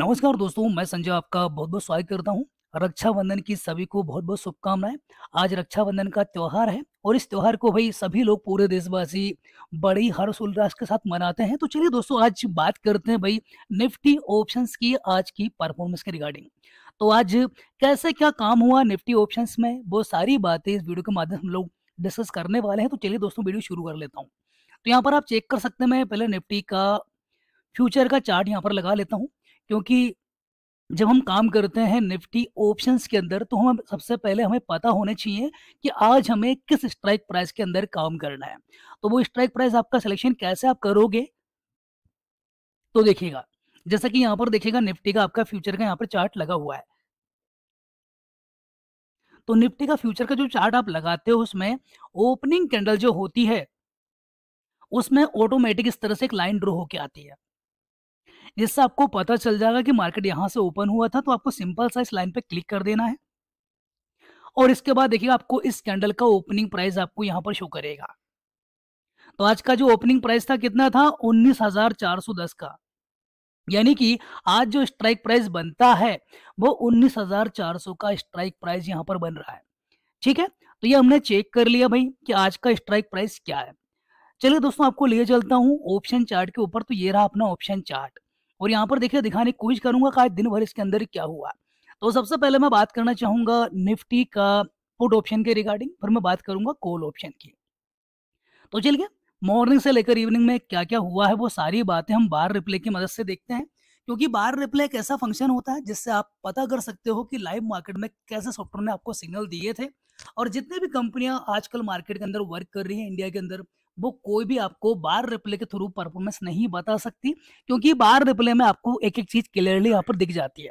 नमस्कार दोस्तों मैं संजय आपका बहुत बहुत स्वागत करता हूँ रक्षाबंधन की सभी को बहुत बहुत शुभकामनाएं आज रक्षाबंधन का त्यौहार है और इस त्यौहार को भाई सभी लोग पूरे देशवासी बड़ी हर्ष उल्लास के साथ मनाते हैं तो चलिए दोस्तों आज बात करते हैं भाई निफ्टी ऑप्शंस की आज की परफॉर्मेंस के रिगार्डिंग तो आज कैसे क्या काम हुआ निफ्टी ऑप्शंस में वो सारी बातें इस वीडियो के माध्यम से हम लोग डिस्कस करने वाले हैं तो चलिए दोस्तों वीडियो शुरू कर लेता हूँ तो यहाँ पर आप चेक कर सकते हैं मैं पहले निफ्टी का फ्यूचर का चार्ट यहाँ पर लगा लेता हूँ क्योंकि जब हम काम करते हैं निफ्टी ऑप्शंस के अंदर तो हम सबसे पहले हमें पता होने चाहिए कि आज हमें किस स्ट्राइक प्राइस के अंदर काम करना है तो वो स्ट्राइक प्राइस आपका सिलेक्शन कैसे आप करोगे तो देखिएगा जैसा कि यहाँ पर देखिएगा निफ्टी का आपका फ्यूचर का यहाँ पर चार्ट लगा हुआ है तो निफ्टी का फ्यूचर का जो चार्ट आप लगाते हो उसमें ओपनिंग कैंडल जो होती है उसमें ऑटोमेटिक इस तरह से एक लाइन ड्रो होके आती है जिससे आपको पता चल जाएगा कि मार्केट यहाँ से ओपन हुआ था तो आपको सिंपल सा इस लाइन पे क्लिक कर देना है और इसके बाद देखिए आपको इस कैंडल का ओपनिंग प्राइस आपको यहाँ पर शो करेगा तो आज का जो ओपनिंग प्राइस था कितना था उन्नीस हजार चार सौ दस का यानी कि आज जो स्ट्राइक प्राइस बनता है वो उन्नीस हजार चार सौ का स्ट्राइक प्राइस यहाँ पर बन रहा है ठीक है तो ये हमने चेक कर लिया भाई कि आज का स्ट्राइक प्राइस क्या है चलिए दोस्तों आपको ले चलता हूं ऑप्शन चार्ट के ऊपर तो ये रहा अपना ऑप्शन चार्ट और यहाँ पर देखिए दिखाने की कोशिश करूंगा का दिन भर इसके अंदर क्या हुआ तो सबसे पहले मैं बात करना चाहूंगा निफ्टी का पुट ऑप्शन के रिगार्डिंग फिर मैं बात करूंगा कोल ऑप्शन की तो चलिए मॉर्निंग से लेकर इवनिंग में क्या क्या हुआ है वो सारी बातें हम बार रिप्ले की मदद से देखते हैं क्योंकि बार रिप्ले एक ऐसा फंक्शन होता है जिससे आप पता कर सकते हो कि लाइव मार्केट में कैसे सॉफ्टवेयर ने आपको सिग्नल दिए थे और जितने भी कंपनियां आजकल मार्केट के अंदर वर्क कर रही हैं इंडिया के अंदर वो कोई भी आपको बार रिप्ले के थ्रू परफॉर्मेंस नहीं बता सकती क्योंकि बार रिप्ले में आपको एक एक चीज क्लियरली यहाँ पर दिख जाती है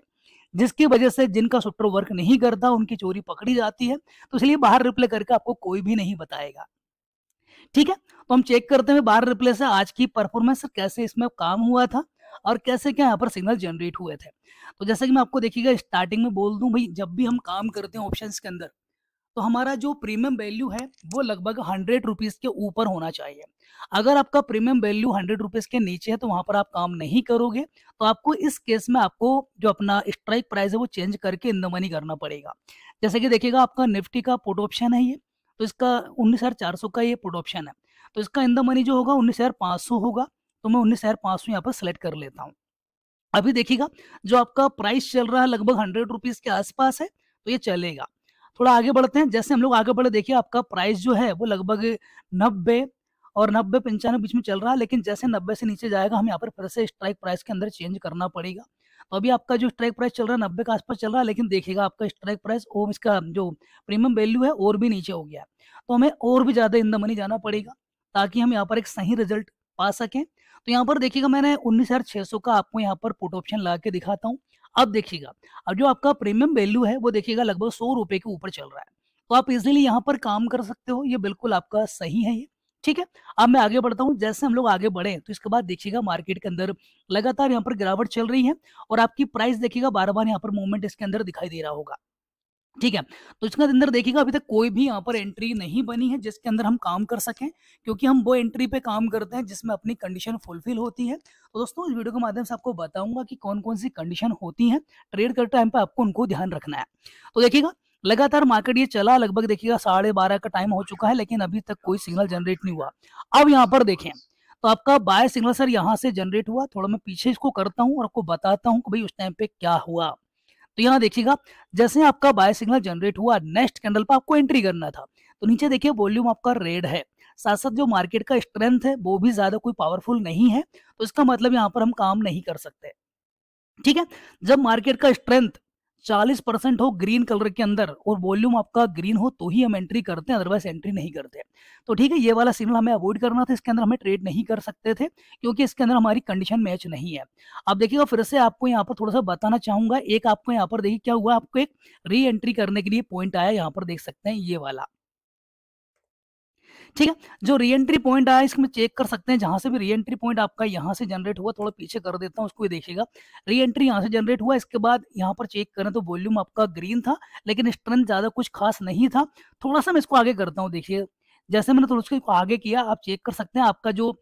जिसकी वजह से जिनका सॉफ्टवेयर वर्क नहीं करता उनकी चोरी पकड़ी जाती है तो इसलिए बाहर रिप्ले करके आपको कोई भी नहीं बताएगा ठीक है तो हम चेक करते हैं बाहर रिप्ले से आज की परफॉर्मेंस कैसे इसमें काम हुआ था और कैसे क्या यहाँ पर सिग्नल जनरेट हुए थे तो जैसे कि मैं आपको देखिएगा स्टार्टिंग में बोल दूं भाई जब भी हम काम करते हैं ऑप्शन के अंदर तो हमारा जो प्रीमियम वैल्यू है वो लगभग हंड्रेड रुपीज के ऊपर होना चाहिए अगर आपका प्रीमियम वैल्यू हंड्रेड रुपीज के नीचे है तो वहां पर आप काम नहीं करोगे तो आपको इस केस में आपको जो अपना स्ट्राइक प्राइस है वो चेंज करके इन द मनी करना पड़ेगा जैसे कि देखिएगा आपका निफ्टी का पुट ऑप्शन है ये तो इसका उन्नीस का ये पुट ऑप्शन है तो इसका इन द मनी जो होगा उन्नीस होगा तो मैं उन्नीस हजार पाँच सौ यहाँ पर सेलेक्ट कर लेता हूँ अभी देखिएगा जो आपका प्राइस चल रहा है लगभग हंड्रेड रुपीज के आसपास है तो ये चलेगा थोड़ा आगे बढ़ते हैं जैसे हम लोग आगे बढ़े देखिए आपका प्राइस जो है वो लगभग नब्बे और नब्बे पंचानवे बीच में चल रहा है लेकिन जैसे नब्बे से नीचे जाएगा हम यहाँ पर फिर से स्ट्राइक प्राइस के अंदर चेंज करना पड़ेगा तो अभी आपका जो स्ट्राइक प्राइस चल रहा है नब्बे के आसपास चल रहा है लेकिन देखिएगा आपका स्ट्राइक प्राइस और इसका जो प्रीमियम वैल्यू है और भी नीचे हो गया तो हमें और भी ज़्यादा इन द मनी जाना पड़ेगा ताकि हम यहाँ पर एक सही रिजल्ट पा सकें तो यहाँ पर देखिएगा मैंने उन्नीस का आपको यहाँ पर पुट ऑप्शन लगा के दिखाता हूँ अब देखिएगा अब जो आपका प्रीमियम वैल्यू है वो देखिएगा लगभग सौ रुपए के ऊपर चल रहा है तो आप इजिली यहाँ पर काम कर सकते हो ये बिल्कुल आपका सही है ये ठीक है अब मैं आगे बढ़ता हूँ जैसे हम लोग आगे बढ़े तो इसके बाद देखिएगा मार्केट के अंदर लगातार यहाँ पर गिरावट चल रही है और आपकी प्राइस देखिएगा बार बार यहाँ पर मूवमेंट इसके अंदर दिखाई दे रहा होगा ठीक है तो इसके अंदर देखिएगा अभी तक कोई भी यहाँ पर एंट्री नहीं बनी है जिसके अंदर हम काम कर सकें क्योंकि हम वो एंट्री पे काम करते हैं जिसमें अपनी कंडीशन फुलफिल होती है तो दोस्तों इस वीडियो के माध्यम से आपको बताऊंगा कि कौन कौन सी कंडीशन होती है ट्रेड करते टाइम पे आपको उनको ध्यान रखना है तो देखिएगा लगातार मार्केट ये चला लगभग देखिएगा साढ़े बारह का टाइम हो चुका है लेकिन अभी तक कोई सिग्नल जनरेट नहीं हुआ अब यहाँ पर देखें तो आपका बाय सिग्नल सर यहाँ से जनरेट हुआ थोड़ा मैं पीछे इसको करता हूँ और आपको बताता हूँ कि भाई उस टाइम पे क्या हुआ तो यहाँ देखिएगा जैसे आपका बाय सिग्नल जनरेट हुआ नेक्स्ट कैंडल पर आपको एंट्री करना था तो नीचे देखिए वॉल्यूम आपका रेड है साथ साथ जो मार्केट का स्ट्रेंथ है वो भी ज्यादा कोई पावरफुल नहीं है तो इसका मतलब यहाँ पर हम काम नहीं कर सकते ठीक है जब मार्केट का स्ट्रेंथ चालीस परसेंट हो ग्रीन कलर के अंदर और वॉल्यूम आपका ग्रीन हो तो ही हम एंट्री करते हैं अदरवाइज एंट्री नहीं करते तो ठीक है ये वाला सिग्नल हमें अवॉइड करना था इसके अंदर हमें ट्रेड नहीं कर सकते थे क्योंकि इसके अंदर हमारी कंडीशन मैच नहीं है अब देखिएगा फिर से आपको यहाँ पर थोड़ा सा बताना चाहूंगा एक आपको यहाँ पर देखिए क्या हुआ आपको एक री एंट्री करने के लिए पॉइंट आया यहाँ पर देख सकते हैं ये वाला ठीक है जो री एंट्री पॉइंट आया इसमें चेक कर सकते हैं जहां से भी री एंट्री पॉइंट आपका यहाँ से जनरेट हुआ थोड़ा पीछे कर देता हूँ उसको देखिएगा री एंट्री यहाँ से जनरेट हुआ इसके बाद यहाँ पर चेक करें तो वॉल्यूम आपका ग्रीन था लेकिन स्ट्रेंथ ज्यादा कुछ खास नहीं था थोड़ा सा मैं इसको आगे करता हूँ देखिए जैसे मैंने थोड़ा उसको आगे किया आप चेक कर सकते हैं आपका जो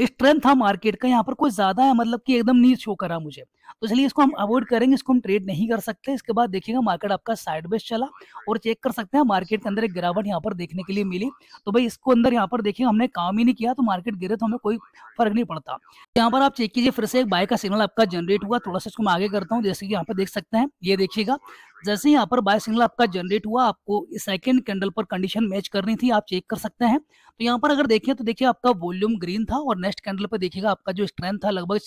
स्ट्रेंथ था मार्केट का यहाँ पर कुछ ज्यादा है मतलब कि एकदम नीच शो करा मुझे तो इसलिए इसको हम अवॉइड करेंगे इसको हम ट्रेड नहीं कर सकते इसके बाद देखिएगा मार्केट आपका साइड चला और चेक कर सकते हैं मार्केट के अंदर एक गिरावट यहाँ पर देखने के लिए मिली तो भाई इसको अंदर यहाँ पर देखिए हमने काम ही नहीं किया तो मार्केट गिरे तो हमें कोई फर्क नहीं पड़ता यहाँ पर आप चेक कीजिए फिर से एक बाय का सिग्नल आपका जनरेट हुआ थोड़ा सा इसको मैं आगे करता हूँ जैसे कि यहाँ पर देख सकते हैं ये देखिएगा जैसे यहाँ पर बाय सिग्नल आपका जनरेट हुआ आपको सेकेंड कैंडल पर कंडीशन मैच करनी थी आप चेक कर सकते हैं तो यहाँ पर अगर देखें तो देखिए आपका वॉल्यूम ग्रीन था और नेक्स्ट कैंडल पर देखिएगा आपका जो स्ट्रेंथ था लगभग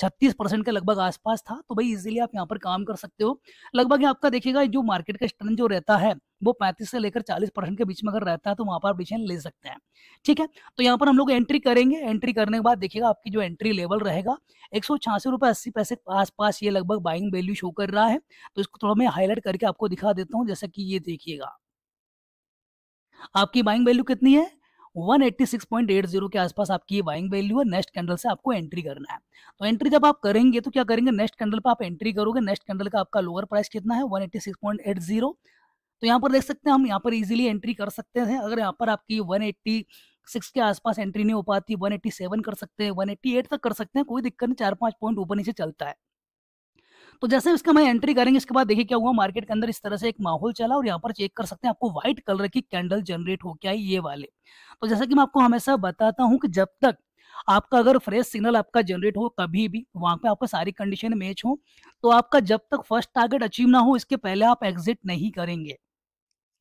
छत्तीस परसेंट के लगभग आसपास था तो भाई इजिली आप यहाँ पर काम कर सकते हो लगभग आपका देखिएगा जो मार्केट का स्ट्रेंथ जो रहता है वो पैंतीस से लेकर चालीस परसेंट के बीच में अगर रहता है तो वहां पर आप डिसीजन ले सकते हैं ठीक है तो यहाँ पर हम लोग एंट्री करेंगे एंट्री करने के बाद देखिएगा आपकी जो एंट्री लेवल रहेगा एक सौ छियासी रुपए अस्सी पैसे आस पास ये लगभग बाइंग वैल्यू शो कर रहा है तो इसको थोड़ा मैं हाईलाइट करके आपको दिखा देता हूँ जैसा कि ये देखिएगा आपकी बाइंग वैल्यू कितनी है 186.80 के आसपास आपकी ये बाइंग वैल्यू है नेक्स्ट कैंडल से आपको एंट्री करना है तो एंट्री जब आप करेंगे तो क्या करेंगे नेक्स्ट कैंडल पर आप एंट्री करोगे नेक्स्ट कैंडल का आपका लोअर प्राइस कितना है 186.80 तो यहाँ पर देख सकते हैं हम यहाँ पर इजीली एंट्री कर सकते हैं अगर यहाँ पर आपकी एट्टी सिक्स के आसपास एंट्री नहीं हो पाती वन एट्टी सेवन कर सकते हैं एट तक कर सकते हैं कोई दिक्कत नहीं चार पांच पॉइंट ऊपर नीचे चलता है तो जैसे इसका मैं एंट्री करेंगे इसके बाद देखिए क्या हुआ मार्केट के अंदर इस तरह से एक माहौल चला और यहाँ पर चेक कर सकते हैं आपको व्हाइट कलर की कैंडल जनरेट क्या है ये वाले तो जैसा कि मैं आपको हमेशा बताता हूँ कि जब तक आपका अगर फ्रेश सिग्नल आपका जनरेट हो कभी भी वहां पे आपका सारी कंडीशन मैच हो तो आपका जब तक फर्स्ट टारगेट अचीव ना हो इसके पहले आप एग्जिट नहीं करेंगे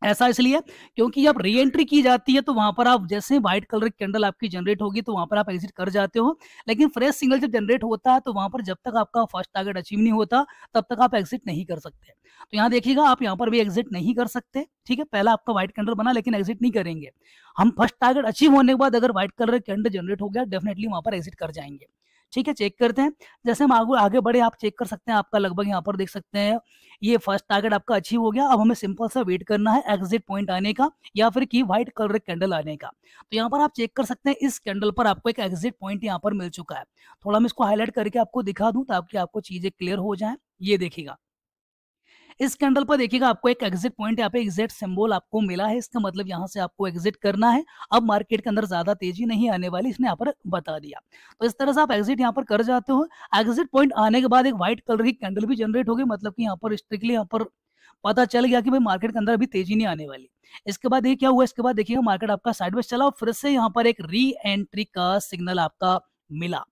ऐसा इसलिए क्योंकि जब री एंट्री की जाती है तो वहां पर आप जैसे व्हाइट कलर की कैंडल आपकी जनरेट होगी तो वहां पर आप एग्जिट कर जाते हो लेकिन फ्रेश सिंगल जब जनरेट होता है तो वहां पर जब तक आपका फर्स्ट टारगेट अचीव नहीं होता तब तक आप एग्जिट नहीं कर सकते तो यहाँ देखिएगा आप यहाँ पर भी एग्जिट नहीं कर सकते ठीक है पहला आपका व्हाइट कैंडल बना लेकिन एग्जिट नहीं करेंगे हम फर्स्ट टारगेट अचीव होने के बाद अगर व्हाइट कलर कैंडल जनरेट हो गया डेफिनेटली वहां पर एग्जिट कर जाएंगे ठीक है चेक करते हैं जैसे हम आगे आगे बढ़े आप चेक कर सकते हैं आपका लगभग यहाँ पर देख सकते हैं ये फर्स्ट टारगेट आपका अचीव हो गया अब हमें सिंपल सा वेट करना है एग्जिट पॉइंट आने का या फिर की व्हाइट कलर कैंडल आने का तो यहाँ पर आप चेक कर सकते हैं इस कैंडल पर आपको एक एग्जिट पॉइंट यहाँ पर मिल चुका है थोड़ा मैं इसको हाईलाइट करके आपको दिखा दूं ताकि आपको चीजें क्लियर हो जाए ये देखेगा इस कैंडल पर देखिएगा आपको एक एग्जिट पॉइंट यहाँ पे एग्जिट सिंबल आपको मिला है इसका मतलब यहाँ से आपको एग्जिट करना है अब मार्केट के अंदर ज्यादा तेजी नहीं आने वाली इसने यहाँ पर बता दिया तो इस तरह से आप एग्जिट यहाँ पर कर जाते हो एग्जिट पॉइंट आने के बाद एक व्हाइट कलर की कैंडल भी जनरेट होगी मतलब की यहाँ पर स्ट्रिक्टली यहाँ पर पता चल गया कि भाई मार्केट के अंदर अभी तेजी नहीं आने वाली इसके बाद ये क्या हुआ इसके बाद देखिएगा मार्केट आपका साइडवेज चला और फिर से यहाँ पर एक री एंट्री का सिग्नल आपका मिला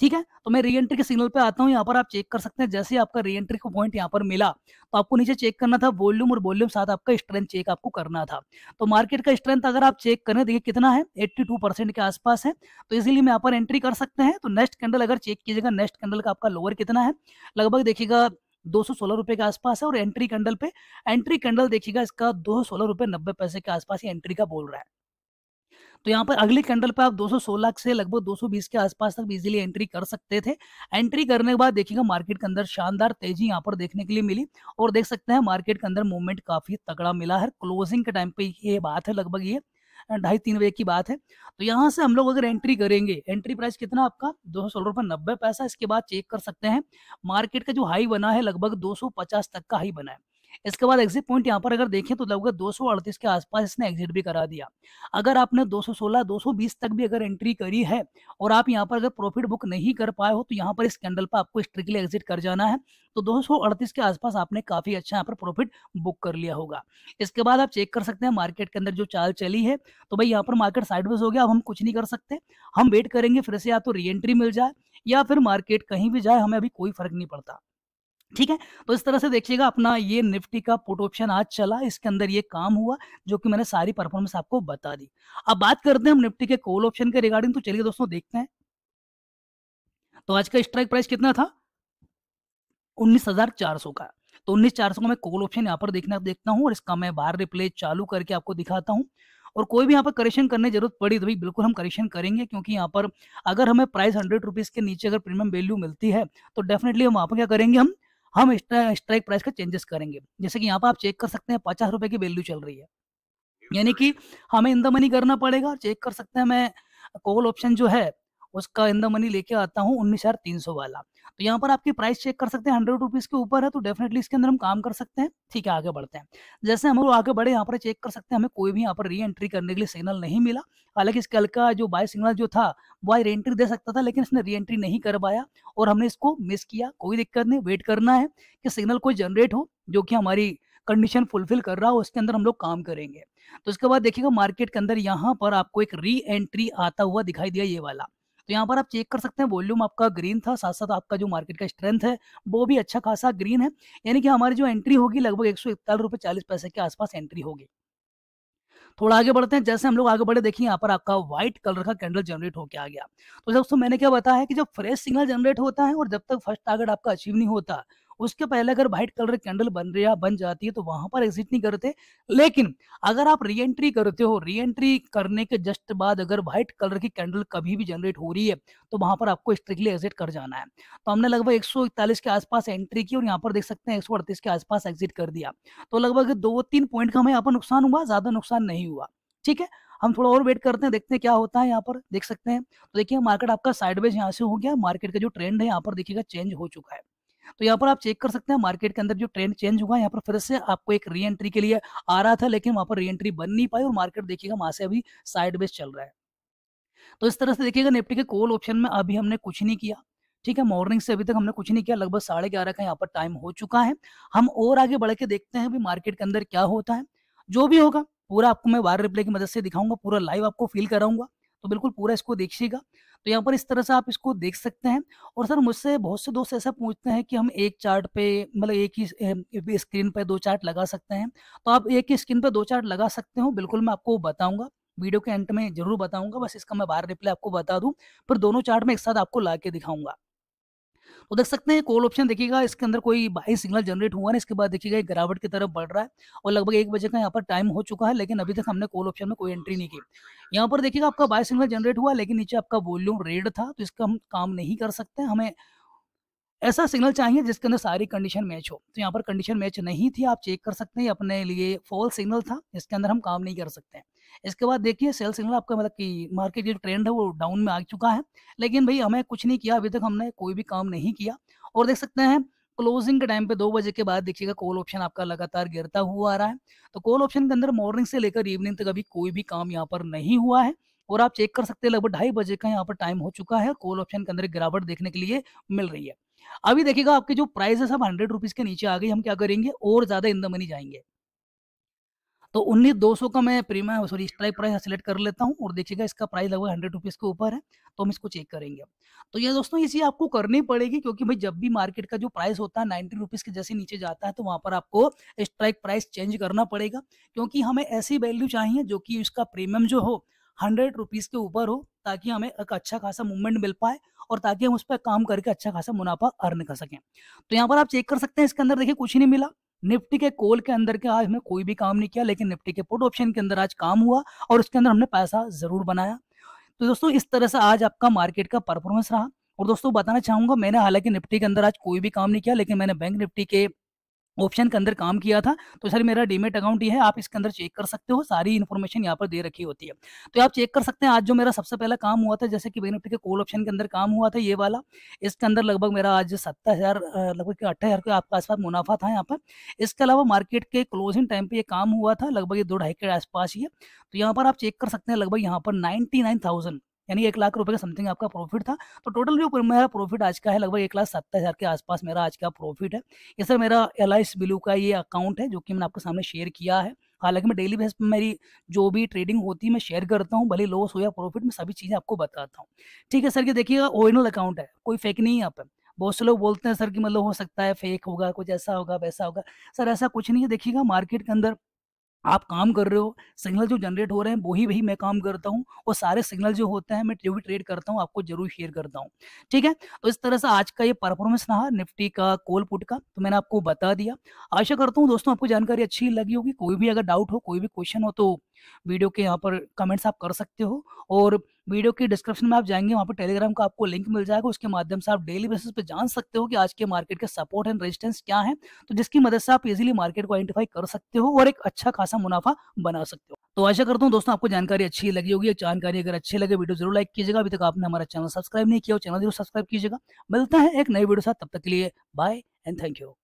ठीक है तो मैं री एंट्री के सिग्नल पे आता हूँ यहाँ पर आप चेक कर सकते हैं जैसे आपका री एंट्री का पॉइंट यहाँ पर मिला तो आपको नीचे चेक करना था वॉल्यूम और वॉल्यूम साथ आपका स्ट्रेंथ चेक आपको करना था तो मार्केट का स्ट्रेंथ अगर आप चेक करें देखिए कितना है 82 परसेंट के आसपास है तो इसीलिए मैं यहाँ पर एंट्री कर सकते हैं तो नेक्स्ट कैंडल अगर चेक कीजिएगा नेक्स्ट कैंडल का आपका लोअर कितना है लगभग देखिएगा दो सौ सोलह रुपए के आसपास है और एंट्री कैंडल पे एंट्री कैंडल देखिएगा इसका दो सौ सोलह रुपए नब्बे पैसे के आसपास एंट्री का बोल रहा है तो यहाँ पर अगले कैंडल पर आप 216 से लगभग 220 के आसपास तक इजीली एंट्री कर सकते थे एंट्री करने के बाद देखिएगा मार्केट के अंदर शानदार तेजी यहाँ पर देखने के लिए मिली और देख सकते हैं मार्केट के अंदर मूवमेंट काफी तगड़ा मिला है क्लोजिंग के टाइम पे ये बात है लगभग ये ढाई तीन बजे की बात है तो यहाँ से हम लोग अगर एंट्री करेंगे एंट्री प्राइस कितना आपका दो सौ रुपये नब्बे पैसा इसके बाद चेक कर सकते हैं मार्केट का जो हाई बना है लगभग पचास तक का हाई बना है इसके बाद एग्जिट पॉइंट यहाँ पर अगर देखें तो लगभग दो के आसपास इसने एग्जिट भी करा दिया अगर आपने 216 220 तक भी अगर एंट्री करी है और आप यहाँ पर अगर प्रॉफिट बुक नहीं कर पाए हो तो यहाँ पर इस कैंडल पर आपको स्ट्रिकली एग्जिट कर जाना है तो दो के आसपास आपने काफी अच्छा यहाँ पर प्रॉफिट बुक कर लिया होगा इसके बाद आप चेक कर सकते हैं मार्केट के अंदर जो चाल चली है तो भाई यहाँ पर मार्केट साइडवेज हो गया अब हम कुछ नहीं कर सकते हम वेट करेंगे फिर से या तो री मिल जाए या फिर मार्केट कहीं भी जाए हमें अभी कोई फर्क नहीं पड़ता ठीक है तो इस तरह से देखिएगा अपना ये निफ्टी का पुट ऑप्शन आज चला इसके अंदर ये काम हुआ जो कि मैंने सारी परफॉर्मेंस आपको बता दी अब बात करते हैं हम निफ्टी के कॉल ऑप्शन के रिगार्डिंग तो चलिए दोस्तों देखते हैं तो आज का स्ट्राइक प्राइस कितना था उन्नीस का तो उन्नीस चार सौ मैं कॉल ऑप्शन यहाँ पर देखना देखता हूँ और इसका मैं बाहर रिप्ले चालू करके आपको दिखाता हूँ और कोई भी यहाँ पर करेक्शन करने जरूरत पड़ी तो भाई बिल्कुल हम करेक्शन करेंगे क्योंकि यहाँ पर अगर हमें प्राइस हंड्रेड रुपीज के नीचे अगर प्रीमियम वैल्यू मिलती है तो डेफिनेटली हम वहाँ पर क्या करेंगे हम हम स्ट्राइक प्राइस का चेंजेस करेंगे जैसे कि यहाँ पर आप चेक कर सकते हैं पचास रुपए की वैल्यू चल रही है यानी कि हमें इन द मनी करना पड़ेगा चेक कर सकते हैं मैं कॉल ऑप्शन जो है उसका इन द मनी लेके आता हूँ उन्नीस हजार तीन सौ वाला तो यहाँ पर आपकी प्राइस चेक कर सकते हैं हंड्रेड रुपीज के ऊपर है तो डेफिनेटली इसके अंदर हम काम कर सकते हैं ठीक है आगे बढ़ते हैं जैसे हम लोग आगे बढ़े यहाँ पर चेक कर सकते हैं हमें कोई भी यहाँ पर री एंट्री करने के लिए सिग्नल नहीं मिला हालांकि इस कल का जो बाय सिग्नल जो था वो री एंट्री दे सकता था लेकिन इसने री एंट्री नहीं कर पाया और हमने इसको मिस किया कोई दिक्कत नहीं वेट करना है कि सिग्नल कोई जनरेट हो जो कि हमारी कंडीशन फुलफिल कर रहा हो उसके अंदर हम लोग काम करेंगे तो उसके बाद देखिएगा मार्केट के अंदर यहाँ पर आपको एक री एंट्री आता हुआ दिखाई दिया ये वाला तो यहाँ पर आप चेक कर सकते हैं वॉल्यूम आपका ग्रीन था साथ साथ आपका जो मार्केट का स्ट्रेंथ है वो भी अच्छा खासा ग्रीन है यानी कि हमारी जो एंट्री होगी लगभग एक सौ इकतालीस चालीस पैसे के आसपास एंट्री होगी थोड़ा आगे बढ़ते हैं जैसे हम लोग आगे बढ़े देखिए यहाँ पर आपका व्हाइट कलर का कैंडल जनरेट होकर आ गया तो दोस्तों मैंने क्या बताया कि जब फ्रेश सिग्नल जनरेट होता है और जब तक फर्स्ट टारगेट आपका अचीव नहीं होता उसके पहले अगर व्हाइट कलर कैंडल बन रही है बन जाती है तो वहां पर एग्जिट नहीं करते लेकिन अगर आप रीएंट्री करते हो री एंट्री करने के जस्ट बाद अगर व्हाइट कलर की कैंडल कभी भी जनरेट हो रही है तो वहां पर आपको स्ट्रिक्टली एग्जिट कर जाना है तो हमने लगभग एक के आसपास एंट्री की और यहाँ पर देख सकते हैं एक के आसपास एग्जिट कर दिया तो लगभग दो तीन पॉइंट का हमें यहाँ पर नुकसान हुआ ज्यादा नुकसान नहीं हुआ ठीक है हम थोड़ा और वेट करते हैं देखते हैं क्या होता है यहाँ पर देख सकते हैं तो देखिए मार्केट आपका साइडवेज यहाँ से हो गया मार्केट का जो ट्रेंड है यहाँ पर देखिएगा चेंज हो चुका है तो यहाँ पर आप चेक कर सकते हैं मार्केट के अंदर जो ट्रेंड चेंज हुआ यहाँ पर फिर से आपको एक री एंट्री के लिए आ रहा था लेकिन वहां पर री एंट्री बन नहीं पाई और मार्केट देखिएगा वहां से अभी साइड चल रहा है तो इस तरह से देखिएगा निफ्टी के कोल ऑप्शन में अभी हमने कुछ नहीं किया ठीक है मॉर्निंग से अभी तक हमने कुछ नहीं किया लगभग साढ़े ग्यारह का यहाँ पर टाइम हो चुका है हम और आगे बढ़ के देखते हैं अभी मार्केट के अंदर क्या होता है जो भी होगा पूरा आपको मैं वायर रिप्ले की मदद से दिखाऊंगा पूरा लाइव आपको फील कराऊंगा तो बिल्कुल पूरा इसको देखिएगा तो यहाँ पर इस तरह से आप इसको देख सकते हैं और सर मुझसे बहुत से दोस्त ऐसा पूछते हैं कि हम एक चार्ट पे मतलब एक ही स्क्रीन पे दो चार्ट लगा सकते हैं तो आप एक ही स्क्रीन पे दो चार्ट लगा सकते हो बिल्कुल मैं आपको बताऊंगा वीडियो के एंड में जरूर बताऊंगा बस इसका मैं बाहर रिप्लाई आपको बता दूं पर दोनों चार्ट में एक साथ आपको ला के दिखाऊंगा तो देख सकते हैं कॉल ऑप्शन देखिएगा इसके अंदर कोई बाई सिग्नल जनरेट हुआ ना इसके बाद देखिएगा गिरावट की तरफ बढ़ रहा है और लगभग एक बजे का यहाँ पर टाइम हो चुका है लेकिन अभी तक हमने कॉल ऑप्शन में कोई एंट्री नहीं की यहाँ पर देखिएगा आपका बाई सिग्नल जनरेट हुआ लेकिन नीचे आपका वॉल्यूम रेड था तो इसका हम काम नहीं कर सकते हमें ऐसा सिग्नल चाहिए जिसके अंदर सारी कंडीशन मैच हो तो यहाँ पर कंडीशन मैच नहीं थी आप चेक कर सकते हैं अपने लिए फॉल सिग्नल था इसके अंदर हम काम नहीं कर सकते हैं इसके बाद देखिए सेल सिग्नल आपका मतलब कि मार्केट जो ट्रेंड है वो डाउन में आ चुका है लेकिन भाई हमें कुछ नहीं किया अभी तक हमने कोई भी काम नहीं किया और देख सकते हैं क्लोजिंग के टाइम पे दो बजे के बाद देखिएगा कॉल ऑप्शन आपका लगातार गिरता हुआ आ रहा है तो कॉल ऑप्शन के अंदर मॉर्निंग से लेकर इवनिंग तक अभी कोई भी काम यहाँ पर नहीं हुआ है और आप चेक कर सकते हैं लगभग ढाई बजे का यहाँ पर टाइम हो चुका है कॉल ऑप्शन के अंदर गिरावट देखने के लिए मिल रही है अभी देखिएगा आपके जो प्राइस है सब हंड्रेड रुपीज के नीचे आ गई हम क्या करेंगे और ज्यादा इन जाएंगे तो उन्नीस दो सौ का मैं premium sorry strike price select कर लेता हूँ और देखिएगा इसका प्राइस लगभग हंड्रेड रुपीज़ के ऊपर है तो हम इसको चेक करेंगे तो ये दोस्तों ये चीज़ आपको करनी पड़ेगी क्योंकि भाई जब भी मार्केट का जो प्राइस होता है नाइन्टी रुपीज़ के जैसे नीचे जाता है तो वहाँ पर आपको स्ट्राइक प्राइस चेंज करना पड़ेगा क्योंकि हमें ऐसी वैल्यू चाहिए जो कि इसका प्रीमियम जो हो हंड्रेड रुपीज़ के ऊपर हो ताकि हमें एक अच्छा खासा मूवमेंट मिल पाए और ताकि हम उस पर काम करके अच्छा खासा मुनाफा अर्न कर सकें तो यहाँ पर आप चेक कर सकते हैं इसके अंदर देखिए कुछ ही नहीं मिला निफ्टी के कोल के अंदर के आज हमने कोई भी काम नहीं किया लेकिन निफ्टी के पुट ऑप्शन के अंदर आज काम हुआ और उसके अंदर हमने पैसा जरूर बनाया तो दोस्तों इस तरह से आज आपका मार्केट का परफॉर्मेंस रहा और दोस्तों बताना चाहूंगा मैंने हालांकि निफ्टी के अंदर आज कोई भी काम नहीं किया लेकिन मैंने बैंक निफ्टी के ऑप्शन के अंदर काम किया था तो सर मेरा डीमेट अकाउंट ये है आप इसके अंदर चेक कर सकते हो सारी इन्फॉर्मेशन यहाँ पर दे रखी होती है तो आप चेक कर सकते हैं आज जो मेरा सबसे पहला काम हुआ था जैसे कि बैंक निफ्टी के कॉल ऑप्शन के अंदर काम हुआ था ये वाला इसके अंदर लगभग मेरा आज सत्तर हज़ार लगभग अट्ठाई हज़ार के आपके आसपास मुनाफा था यहाँ पर इसके अलावा मार्केट के क्लोजिंग टाइम पर ये काम हुआ था लगभग ये दो ढाई के आसपास ही है तो यहाँ पर आप चेक कर सकते हैं लगभग यहाँ पर नाइन्टी यानी एक लाख रुपए का समथिंग आपका प्रॉफिट था तो टोटल जो मेरा प्रॉफिट आज का है लगभग एक लाख सत्तर हज़ार के आसपास मेरा आज का प्रॉफिट है ये सर मेरा एल आई ब्लू का ये अकाउंट है जो कि मैंने आपके सामने शेयर किया है हालांकि मैं डेली बेस पर मेरी जो भी ट्रेडिंग होती है मैं शेयर करता हूँ भले लॉस हो या प्रॉफिट मैं सभी चीज़ें आपको बताता हूँ ठीक है सर ये देखिएगा ओरिजिनल अकाउंट है कोई फेक नहीं है यहाँ पर बहुत से लोग बोलते हैं सर कि मतलब हो सकता है फेक होगा कुछ ऐसा होगा वैसा होगा सर ऐसा कुछ नहीं है देखिएगा मार्केट के अंदर आप काम कर रहे हो सिग्नल जो जनरेट हो रहे हैं वही वही मैं काम करता हूँ और सारे सिग्नल जो होते हैं मैं जो भी ट्रेड करता हूँ आपको जरूर शेयर करता हूँ ठीक है तो इस तरह से आज का ये परफॉर्मेंस रहा निफ्टी का कोल पुट का तो मैंने आपको बता दिया आशा करता हूँ दोस्तों आपको जानकारी अच्छी लगी होगी कोई भी अगर डाउट हो कोई भी क्वेश्चन हो तो वीडियो के यहाँ पर कमेंट्स आप कर सकते हो और वीडियो के डिस्क्रिप्शन में आप जाएंगे वहाँ पर टेलीग्राम का आपको लिंक मिल जाएगा उसके माध्यम से आप डेली बेसिस पे जान सकते हो कि आज के मार्केट के सपोर्ट एंड रेजिस्टेंस क्या है तो जिसकी मदद से आप इजिली मार्केट को आइडेंटिफाई कर सकते हो और एक अच्छा खासा मुनाफा बना सकते हो तो आशा करता हूँ दोस्तों आपको जानकारी अच्छी लगी होगी जानकारी अगर अच्छी लगे वीडियो जरूर लाइक कीजिएगा अभी तक आपने हमारा चैनल सब्सक्राइब नहीं किया चैनल जरूर सब्सक्राइब कीजिएगा मिलता है एक नई वीडियो साथ तब तक के लिए बाय एंड थैंक यू